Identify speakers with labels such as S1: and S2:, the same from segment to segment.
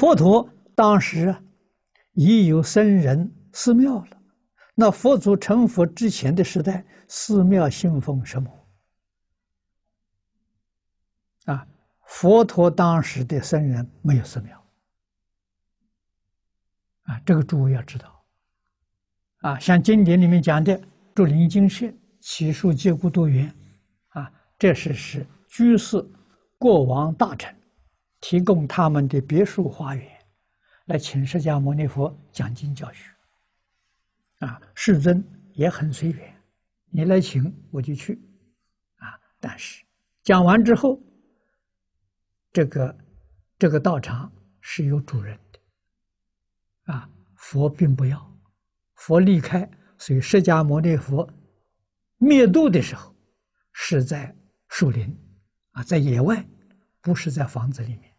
S1: 佛陀当时啊，已有僧人寺庙了。那佛祖成佛之前的时代，寺庙信奉什么？啊，佛陀当时的僧人没有寺庙。啊，这个诸位要知道。啊，像经典里面讲的“竹林精舍，其树皆孤多云，啊，这是是居士、国王、大臣。提供他们的别墅花园来请释迦牟尼佛讲经教学，啊，世尊也很随缘，你来请我就去，啊，但是讲完之后，这个这个道场是有主人的，啊，佛并不要，佛离开，所以释迦牟尼佛灭度的时候是在树林，啊，在野外，不是在房子里面。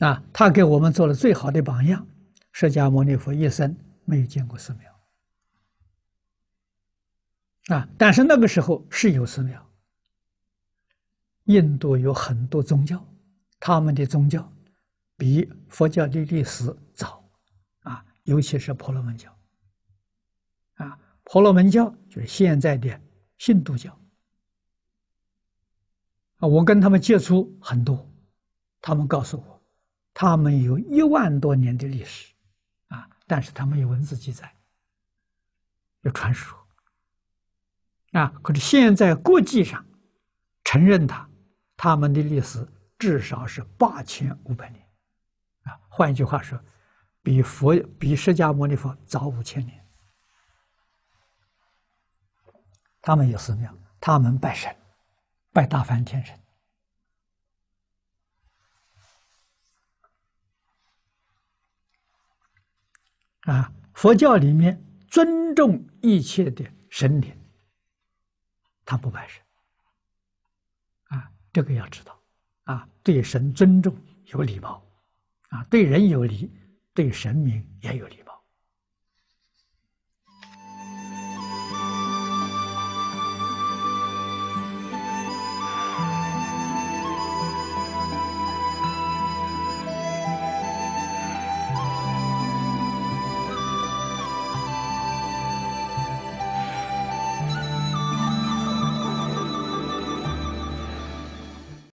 S1: 啊，他给我们做了最好的榜样。释迦牟尼佛一生没有见过寺庙，啊，但是那个时候是有寺庙。印度有很多宗教，他们的宗教比佛教的历史早，啊，尤其是婆罗门教，啊，婆罗门教就是现在的印度教，啊，我跟他们接触很多，他们告诉我。他们有一万多年的历史，啊，但是他们有文字记载，有传说，啊，可是现在国际上承认他，他们的历史至少是八千五百年，啊，换一句话说，比佛比释迦牟尼佛早五千年。他们有寺庙，他们拜神，拜大梵天神。啊，佛教里面尊重一切的神灵，他不拜神。啊，这个要知道，啊，对神尊重有礼貌，啊，对人有礼，对神明也有礼貌。